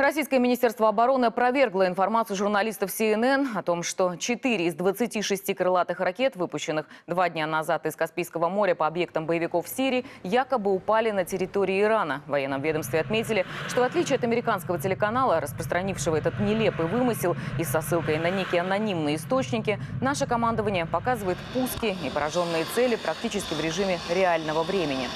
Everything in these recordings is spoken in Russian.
Российское министерство обороны опровергло информацию журналистов CNN о том, что 4 из 26 крылатых ракет, выпущенных два дня назад из Каспийского моря по объектам боевиков Сирии, якобы упали на территории Ирана. В военном ведомстве отметили, что в отличие от американского телеканала, распространившего этот нелепый вымысел и со ссылкой на некие анонимные источники, наше командование показывает пуски и пораженные цели практически в режиме реального времени.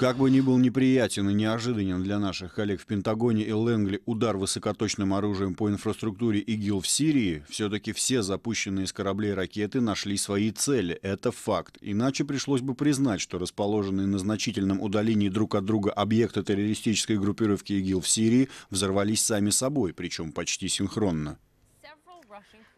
Как бы ни был неприятен и неожиданен для наших коллег в Пентагоне и Лэнгли удар высокоточным оружием по инфраструктуре ИГИЛ в Сирии, все-таки все запущенные с кораблей ракеты нашли свои цели. Это факт. Иначе пришлось бы признать, что расположенные на значительном удалении друг от друга объекты террористической группировки ИГИЛ в Сирии взорвались сами собой, причем почти синхронно.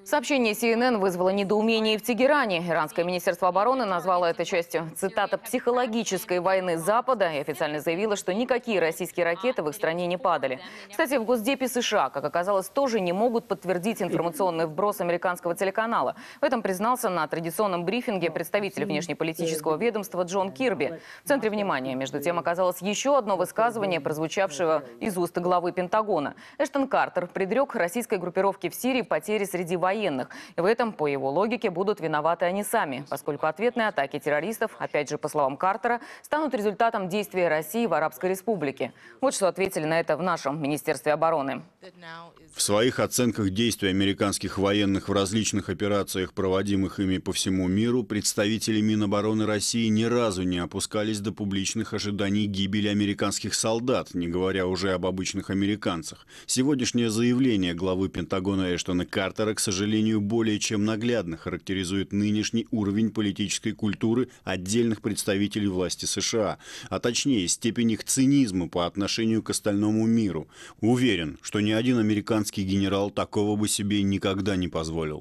Сообщение CNN вызвало недоумение в Тегеране. Иранское министерство обороны назвало это частью, цитата, «психологической войны Запада» и официально заявило, что никакие российские ракеты в их стране не падали. Кстати, в Госдепе США, как оказалось, тоже не могут подтвердить информационный вброс американского телеканала. В этом признался на традиционном брифинге представитель внешнеполитического ведомства Джон Кирби. В центре внимания, между тем, оказалось еще одно высказывание, прозвучавшего из уст главы Пентагона. Эштон Картер предрек российской группировке в Сирии потери потери среди военных. И в этом, по его логике, будут виноваты они сами, поскольку ответные атаки террористов, опять же, по словам Картера, станут результатом действий России в Арабской Республике. Вот что ответили на это в нашем Министерстве обороны. В своих оценках действий американских военных в различных операциях, проводимых ими по всему миру, представители Минобороны России ни разу не опускались до публичных ожиданий гибели американских солдат, не говоря уже об обычных американцах. Сегодняшнее заявление главы Пентагона Эштона Картера Картера, к сожалению, более чем наглядно характеризует нынешний уровень политической культуры отдельных представителей власти США, а точнее степень их цинизма по отношению к остальному миру. Уверен, что ни один американский генерал такого бы себе никогда не позволил.